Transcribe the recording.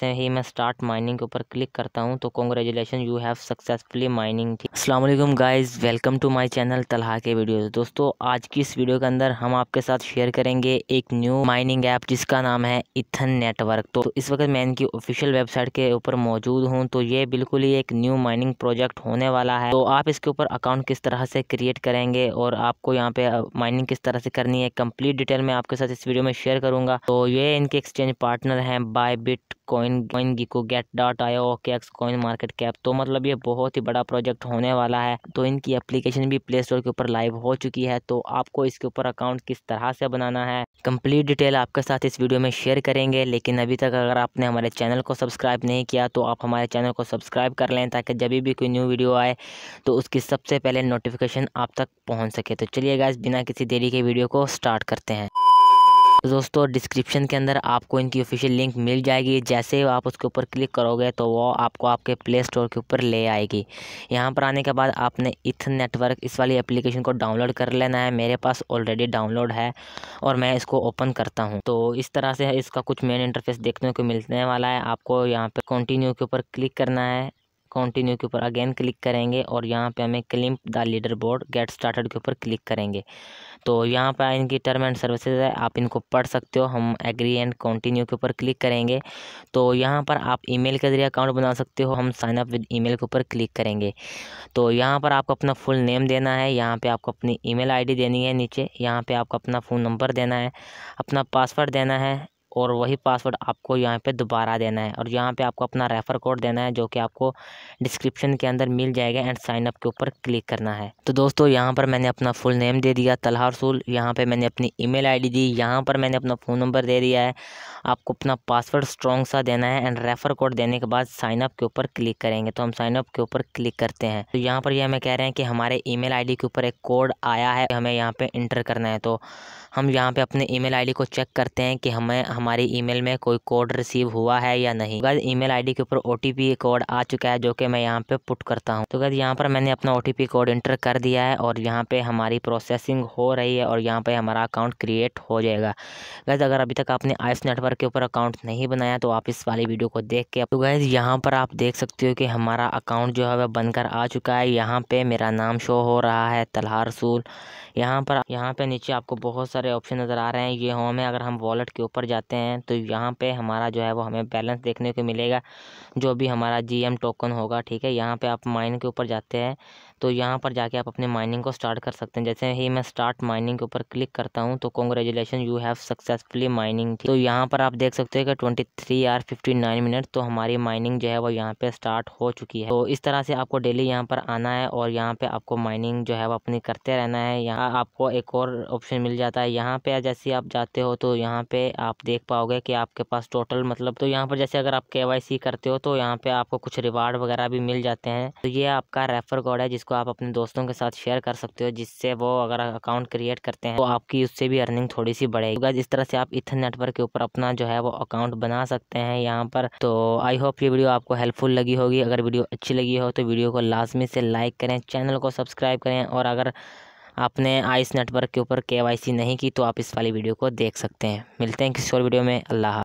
से ही मैं start mining के ऊपर क्लिक करता हूँ तो congratulation you have successfully mining थी असलम guys welcome to my channel Talha के वीडियोज़ दोस्तों आज की इस वीडियो के अंदर हम आपके साथ शेयर करेंगे एक न्यू माइनिंग ऐप जिसका नाम है इथन नेटवर्क तो इस वक्त मैं इनकी ऑफिशियल वेबसाइट के ऊपर मौजूद हूँ तो ये बिल्कुल ही एक न्यू माइनिंग प्रोजेक्ट होने वाला है तो आप इसके ऊपर अकाउंट किस तरह से क्रिएट करेंगे और आपको यहाँ पे माइनिंग किस तरह से करनी है कम्प्लीट डिटेल मैं आपके साथ इस वीडियो में शेयर करूंगा तो ये इनके एक्सचेंज पार्टनर हैं Bybit coin coin CoinGecko gate dot io OKX CoinMarketCap तो मतलब ये बहुत ही बड़ा प्रोजेक्ट होने वाला है तो इनकी एप्लीकेशन भी प्ले स्टोर के ऊपर लाइव हो चुकी है तो आपको इसके ऊपर अकाउंट किस तरह से बनाना है कंप्लीट डिटेल आपके साथ इस वीडियो में शेयर करेंगे लेकिन अभी तक अगर आपने हमारे चैनल को सब्सक्राइब नहीं किया तो आप हमारे चैनल को सब्सक्राइब कर लें ताकि जब भी कोई न्यू वीडियो आए तो उसकी सबसे पहले नोटिफिकेशन आप तक पहुँच सके तो चलिए इस बिना किसी देरी के वीडियो को स्टार्ट करते हैं दोस्तों डिस्क्रिप्शन के अंदर आपको इनकी ऑफिशियल लिंक मिल जाएगी जैसे आप उसके ऊपर क्लिक करोगे तो वो आपको आपके प्ले स्टोर के ऊपर ले आएगी यहाँ पर आने के बाद आपने इथ नेटवर्क इस वाली एप्लीकेशन को डाउनलोड कर लेना है मेरे पास ऑलरेडी डाउनलोड है और मैं इसको ओपन करता हूँ तो इस तरह से इसका कुछ मेन इंटरफेस देखने को मिलने वाला है आपको यहाँ पर कंटिन्यू के ऊपर क्लिक करना है कंटिन्यू के ऊपर अगेन क्लिक करेंगे और यहाँ पे हमें claim the leaderboard get started के ऊपर क्लिक करेंगे तो यहाँ पर इनकी टर्म एंड सर्विसेज है आप इनको पढ़ सकते हो हम एग्री एंड कंटिन्यू के ऊपर क्लिक करेंगे तो यहाँ पर आप ईमेल के ज़रिए अकाउंट बना सकते हो हम साइन अप विद ईमेल के ऊपर क्लिक करेंगे तो यहाँ पर आपको अपना फुल नेम देना है यहाँ पर आपको अपनी ई मेल देनी है नीचे यहाँ पर आपको अपना फ़ोन नंबर देना है अपना पासवर्ड देना है और वही पासवर्ड आपको यहाँ पे दोबारा देना है और यहाँ पे आपको अपना रेफ़र कोड देना है जो कि आपको डिस्क्रिप्शन के अंदर मिल जाएगा एंड साइनअप के ऊपर क्लिक करना है तो दोस्तों यहाँ पर मैंने अपना फुल नेम दे दिया तलहा रसूल यहाँ पर मैंने अपनी ई मेल दी यहाँ पर मैंने अपना फ़ोन नंबर दे दिया है आपको अपना पासवर्ड स्ट्रॉन्ग सा देना है एंड रेफ़र कोड देने के बाद साइनअप के ऊपर क्लिक करेंगे तो हम साइनअप के ऊपर क्लिक करते हैं तो यहाँ पर यह हमें कह रहे हैं कि हमारे ईमेल आईडी के ऊपर एक कोड आया है हमें यहाँ पर इंटर करना है तो हम यहाँ पर अपने ईमेल आईडी को चेक करते हैं कि हमें हमारे ईमेल में कोई कोड रिसीव हुआ है या नहीं अगर ईमेल आईडी के ऊपर ओटीपी कोड आ चुका है जो कि मैं यहाँ पे पुट करता हूँ तो अगर यहाँ पर मैंने अपना ओटीपी कोड इंटर कर दिया है और यहाँ पे हमारी प्रोसेसिंग हो रही है और यहाँ पे हमारा अकाउंट क्रिएट हो जाएगा गैस अगर अभी तक आपने आयुष नेटवर्क के ऊपर अकाउंट नहीं बनाया तो आप इस वाली वीडियो को देख के तो गैस यहाँ पर आप देख सकते हो कि हमारा अकाउंट जो है वह बनकर आ चुका है यहाँ पे मेरा नाम शो हो रहा है तलहार रसूल यहाँ पर यहाँ पे नीचे आपको बहुत सारे ऑप्शन नज़र आ रहे हैं ये होम है अगर हम वॉलेट के ऊपर जाते करते हैं तो यहाँ पे हमारा जो है वो हमें बैलेंस देखने को मिलेगा जो भी हमारा जीएम टोकन होगा ठीक है यहाँ पे आप माइनिंग के ऊपर जाते हैं तो यहाँ पर जाके आप अपने माइनिंग को स्टार्ट कर सकते हैं जैसे ही मैं स्टार्ट माइनिंग के ऊपर क्लिक करता हूँ तो congratulation you have successfully mining तो यहाँ पर आप देख सकते हो कि twenty three hour fifty nine minute तो हमारी माइनिंग जो है वो यहाँ पे स्टार्ट हो चुकी है तो इस तरह से आपको डेली यहाँ पर आना है और यहाँ पे आपको माइनिंग जो है वो अपनी करते रहना है यहाँ आपको एक और ऑप्शन मिल जाता है यहाँ पे जैसे आप जाते हो तो यहाँ पे आप देख देख पाओगे कि आपके पास टोटल मतलब तो यहाँ पर जैसे अगर आप के करते हो तो यहाँ पर आपको कुछ रिवार्ड वगैरह भी मिल जाते हैं तो ये आपका रेफर कोड है जिसको आप अपने दोस्तों के साथ शेयर कर सकते हो जिससे वो अगर अकाउंट क्रिएट करते हैं तो आपकी उससे भी अर्निंग थोड़ी सी बढ़ेगी तो इस तरह से आप इथन नेटवर्क के ऊपर अपना जो है वो अकाउंट बना सकते हैं यहाँ पर तो आई होप ये वीडियो आपको हेल्पफुल लगी होगी अगर वीडियो अच्छी लगी हो तो वीडियो को लाजमी से लाइक करें चैनल को सब्सक्राइब करें और अगर आपने आइस नेटवर्क के ऊपर के नहीं की तो आप इस वाली वीडियो को देख सकते हैं मिलते हैं किसी और वीडियो में अल्लाह